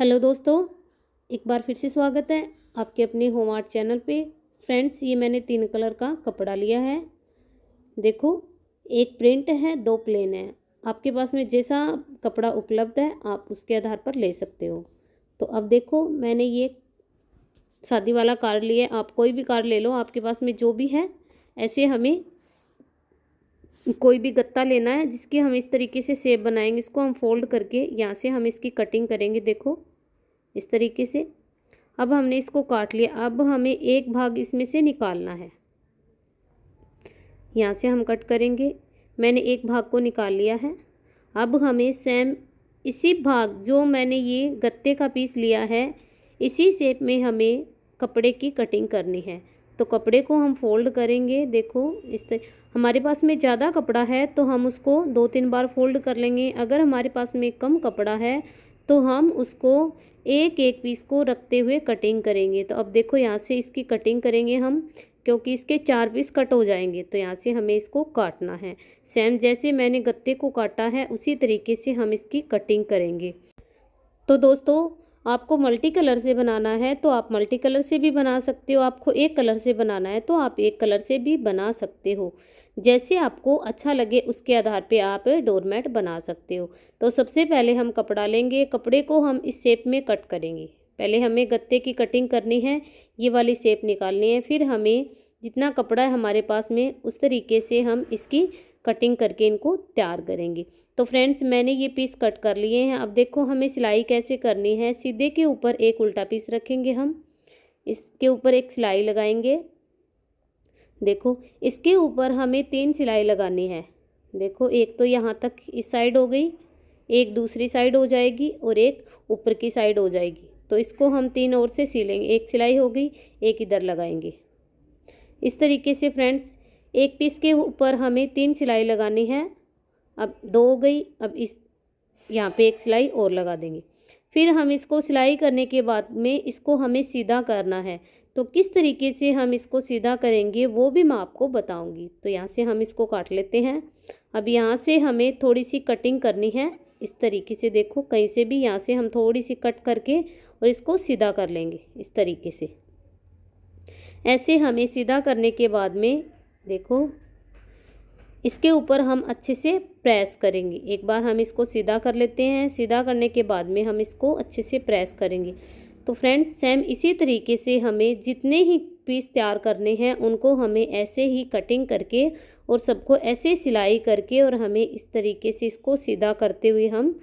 hello दोस्तों एक बार फिर से स्वागत है आपके अपने होम आर्ट चैनल पे फ्रेंड्स ये मैंने तीन कलर का कपड़ा लिया है देखो एक प्रिंट है दो प्लेन है आपके पास में जैसा कपड़ा उपलब्ध है आप उसके आधार पर ले सकते हो तो अब देखो मैंने ये शादी वाला कार लिया आप कोई भी कार ले लो आपके पास में जो भी है ऐसे हमें कोई भी गत्ता लेना है जिसकी हम इस तरीके से सेप बनाएंगे इसको हम फोल्ड करके यहाँ से हम इसकी कटिंग करेंगे देखो इस तरीके से अब हमने इसको काट लिया अब हमें एक भाग इसमें से निकालना है यहाँ से हम कट करेंगे मैंने एक भाग को निकाल लिया है अब हमें सेम इसी भाग जो मैंने ये गत्ते का पीस लिया है इसी शेप में हमें कपड़े की कटिंग करनी है तो कपड़े को हम फोल्ड करेंगे देखो इस तरह हमारे पास में ज़्यादा कपड़ा है तो हम उसको दो तीन बार फोल्ड कर लेंगे अगर हमारे पास में कम कपड़ा है तो हम उसको एक एक पीस को रखते हुए कटिंग करेंगे तो अब देखो यहाँ से इसकी कटिंग करेंगे हम क्योंकि इसके चार पीस कट हो जाएंगे तो यहाँ से हमें इसको काटना है सेम जैसे मैंने गत्ते को काटा है उसी तरीके से हम इसकी कटिंग करेंगे तो दोस्तों आपको मल्टी कलर से बनाना है तो आप मल्टी कलर से भी बना सकते हो आपको एक कलर से बनाना है तो आप एक कलर से भी बना सकते हो जैसे आपको अच्छा लगे उसके आधार पे आप डोरमेट बना सकते हो तो सबसे पहले हम कपड़ा लेंगे कपड़े को हम इस शेप में कट करेंगे पहले हमें गत्ते की कटिंग करनी है ये वाली शेप निकालनी है फिर हमें जितना कपड़ा है हमारे पास में उस तरीके से हम इसकी कटिंग करके इनको तैयार करेंगे तो फ्रेंड्स मैंने ये पीस कट कर लिए हैं अब देखो हमें सिलाई कैसे करनी है सीधे के ऊपर एक उल्टा पीस रखेंगे हम इसके ऊपर एक सिलाई लगाएंगे देखो इसके ऊपर हमें तीन सिलाई लगानी है देखो एक तो यहाँ तक इस साइड हो गई एक दूसरी साइड हो जाएगी और एक ऊपर की साइड हो जाएगी तो इसको हम तीन और से सिलेंगे एक सिलाई हो गई एक इधर लगाएंगे इस तरीके से फ्रेंड्स एक पीस के ऊपर हमें तीन सिलाई लगानी है अब दो हो गई अब इस यहाँ पे एक सिलाई और लगा देंगे फिर हम इसको सिलाई करने के बाद में इसको हमें सीधा करना है तो किस तरीके से हम इसको सीधा करेंगे वो भी मैं आपको बताऊंगी तो यहाँ से हम इसको काट लेते हैं अब यहाँ से हमें थोड़ी सी कटिंग करनी है इस तरीके से देखो कहीं से भी यहाँ से हम थोड़ी सी कट करके और इसको सीधा कर लेंगे इस तरीके से ऐसे हमें सीधा करने के बाद में देखो इसके ऊपर हम अच्छे से प्रेस करेंगे एक बार हम इसको सीधा कर लेते हैं सीधा करने के बाद में हम इसको अच्छे से प्रेस करेंगे तो फ्रेंड्स सेम इसी तरीके से हमें जितने ही पीस तैयार करने हैं उनको हमें ऐसे ही कटिंग करके और सबको ऐसे सिलाई करके और हमें इस तरीके से इसको सीधा करते हुए हम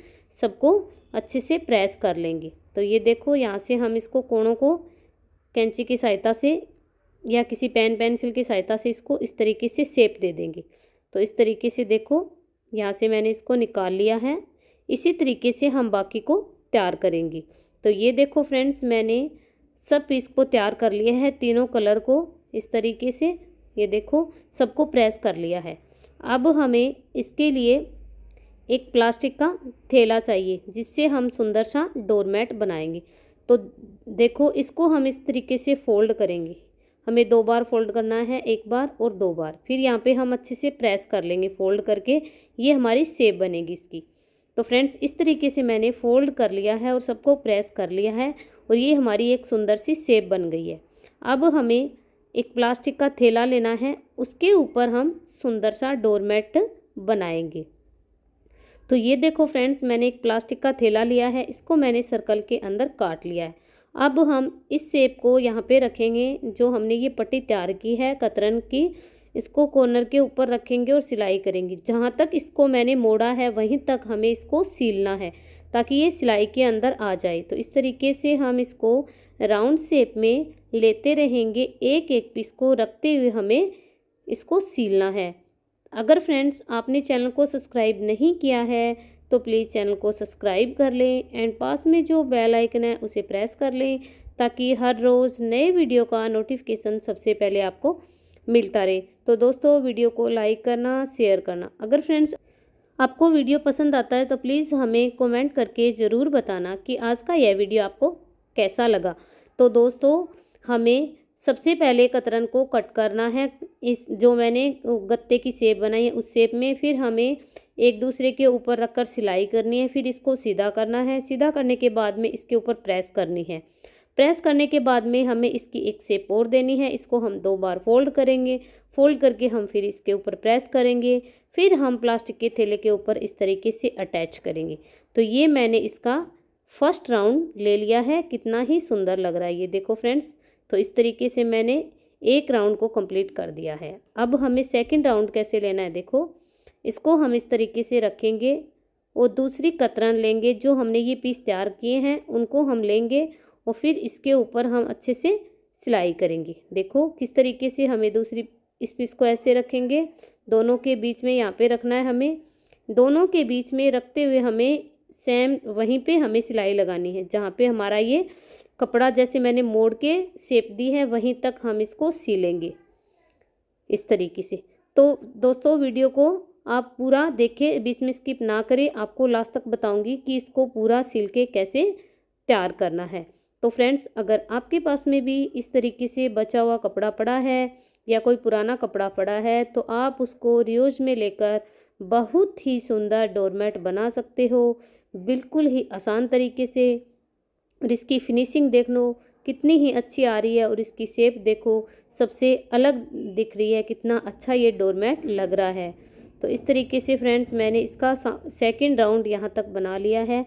सबको अच्छे से प्रेस कर लेंगे तो ये देखो यहाँ से हम इसको कोणों को कैंची की सहायता से या किसी पेन पेंसिल की सहायता से इसको इस तरीके से सेप दे देंगे तो इस तरीके से देखो यहाँ से मैंने इसको निकाल लिया है इसी तरीके से हम बाकी को तैयार करेंगे तो ये देखो फ्रेंड्स मैंने सब पीस को तैयार कर लिया है तीनों कलर को इस तरीके से ये देखो सबको प्रेस कर लिया है अब हमें इसके लिए एक प्लास्टिक का थैला चाहिए जिससे हम सुंदर सा डोरमेट बनाएंगे तो देखो इसको हम इस तरीके से फोल्ड करेंगे हमें दो बार फोल्ड करना है एक बार और दो बार फिर यहाँ पे हम अच्छे से प्रेस कर लेंगे फोल्ड करके ये हमारी सेप बनेगी इसकी तो फ्रेंड्स इस तरीके से मैंने फोल्ड कर लिया है और सबको प्रेस कर लिया है और ये हमारी एक सुंदर सी सेप बन गई है अब हमें एक प्लास्टिक का थैला लेना है उसके ऊपर हम सुंदर सा डोरमेट बनाएंगे तो ये देखो फ्रेंड्स मैंने एक प्लास्टिक का थैला लिया है इसको मैंने सर्कल के अंदर काट लिया है अब हम इस सेप को यहाँ पे रखेंगे जो हमने ये पट्टी तैयार की है कतरन की इसको कॉर्नर के ऊपर रखेंगे और सिलाई करेंगे जहाँ तक इसको मैंने मोड़ा है वहीं तक हमें इसको सीलना है ताकि ये सिलाई के अंदर आ जाए तो इस तरीके से हम इसको राउंड शेप में लेते रहेंगे एक एक पीस को रखते हुए हमें इसको सीलना है अगर फ्रेंड्स आपने चैनल को सब्सक्राइब नहीं किया है तो प्लीज़ चैनल को सब्सक्राइब कर लें एंड पास में जो बेल आइकन है उसे प्रेस कर लें ताकि हर रोज़ नए वीडियो का नोटिफिकेशन सबसे पहले आपको मिलता रहे तो दोस्तों वीडियो को लाइक करना शेयर करना अगर फ्रेंड्स आपको वीडियो पसंद आता है तो प्लीज़ हमें कमेंट करके ज़रूर बताना कि आज का यह वीडियो आपको कैसा लगा तो दोस्तों हमें सबसे पहले कतरन को कट करना है इस जो मैंने गत्ते की सेप बनाई है उस सेप में फिर हमें एक दूसरे के ऊपर रखकर सिलाई करनी है फिर इसको सीधा करना है सीधा करने के बाद में इसके ऊपर प्रेस करनी है प्रेस करने के बाद में हमें इसकी एक सेप और देनी है इसको हम दो बार फोल्ड करेंगे फोल्ड करके हम फिर इसके ऊपर प्रेस करेंगे फिर हम प्लास्टिक के थैले के ऊपर इस तरीके से अटैच करेंगे तो ये मैंने इसका फर्स्ट राउंड ले लिया है कितना ही सुंदर लग रहा है ये देखो फ्रेंड्स तो इस तरीके से मैंने एक राउंड को कंप्लीट कर दिया है अब हमें सेकंड राउंड कैसे लेना है देखो इसको हम इस तरीके से रखेंगे और दूसरी कतरन लेंगे जो हमने ये पीस तैयार किए हैं उनको हम लेंगे और फिर इसके ऊपर हम अच्छे से सिलाई करेंगे देखो किस तरीके से हमें दूसरी इस पीस को ऐसे रखेंगे दोनों के बीच में यहाँ पे रखना है हमें दोनों के बीच में रखते हुए हमें सेम वहीं पे हमें सिलाई लगानी है जहाँ पे हमारा ये कपड़ा जैसे मैंने मोड़ के सेप दी है वहीं तक हम इसको सी लेंगे इस तरीके से तो दोस्तों वीडियो को आप पूरा देखें बीच में स्किप ना करें आपको लास्ट तक बताऊंगी कि इसको पूरा सिल के कैसे तैयार करना है तो फ्रेंड्स अगर आपके पास में भी इस तरीके से बचा हुआ कपड़ा पड़ा है या कोई पुराना कपड़ा पड़ा है तो आप उसको रियोज में लेकर बहुत ही सुंदर डोरमेट बना सकते हो बिल्कुल ही आसान तरीके से और इसकी फिनिशिंग देख लो कितनी ही अच्छी आ रही है और इसकी शेप देखो सबसे अलग दिख रही है कितना अच्छा ये डोरमेट लग रहा है तो इस तरीके से फ्रेंड्स मैंने इसका सेकंड राउंड यहाँ तक बना लिया है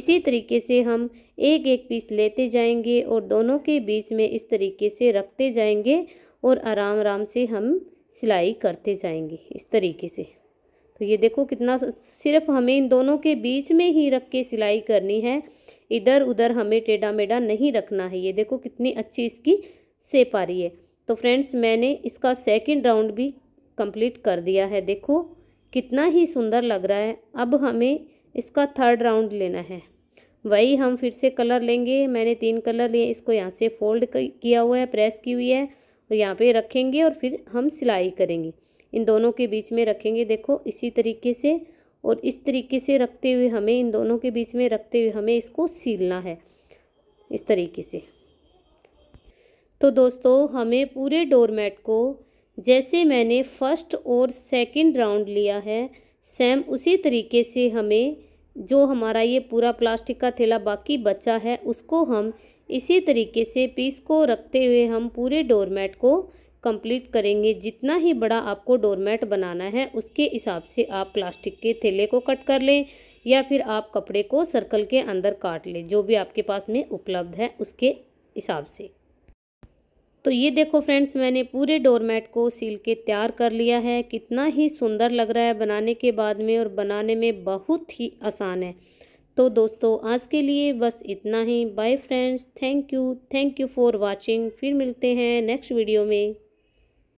इसी तरीके से हम एक एक पीस लेते जाएंगे और दोनों के बीच में इस तरीके से रखते जाएंगे और आराम आराम से हम सिलाई करते जाएंगे इस तरीके से तो ये देखो कितना सिर्फ हमें इन दोनों के बीच में ही रख के सिलाई करनी है इधर उधर हमें टेढ़ा मेढ़ा नहीं रखना है ये देखो कितनी अच्छी इसकी सेप आ रही है तो फ्रेंड्स मैंने इसका सेकंड राउंड भी कंप्लीट कर दिया है देखो कितना ही सुंदर लग रहा है अब हमें इसका थर्ड राउंड लेना है वही हम फिर से कलर लेंगे मैंने तीन कलर लिए इसको यहाँ से फोल्ड किया हुआ है प्रेस की हुई है और यहाँ पे रखेंगे और फिर हम सिलाई करेंगे इन दोनों के बीच में रखेंगे देखो इसी तरीके से और इस तरीके से रखते हुए हमें इन दोनों के बीच में रखते हुए हमें इसको सीलना है इस तरीके से तो दोस्तों हमें पूरे डोरमेट को जैसे मैंने फर्स्ट और सेकंड राउंड लिया है सेम उसी तरीके से हमें जो हमारा ये पूरा प्लास्टिक का थैला बाकी बचा है उसको हम इसी तरीके से पीस को रखते हुए हम पूरे डोरमेट को कंप्लीट करेंगे जितना ही बड़ा आपको डोरमेट बनाना है उसके हिसाब से आप प्लास्टिक के थैले को कट कर लें या फिर आप कपड़े को सर्कल के अंदर काट लें जो भी आपके पास में उपलब्ध है उसके हिसाब से तो ये देखो फ्रेंड्स मैंने पूरे डोरमेट को सील के तैयार कर लिया है कितना ही सुंदर लग रहा है बनाने के बाद में और बनाने में बहुत ही आसान है तो दोस्तों आज के लिए बस इतना ही bye friends thank you thank you for watching फिर मिलते हैं नेक्स्ट वीडियो में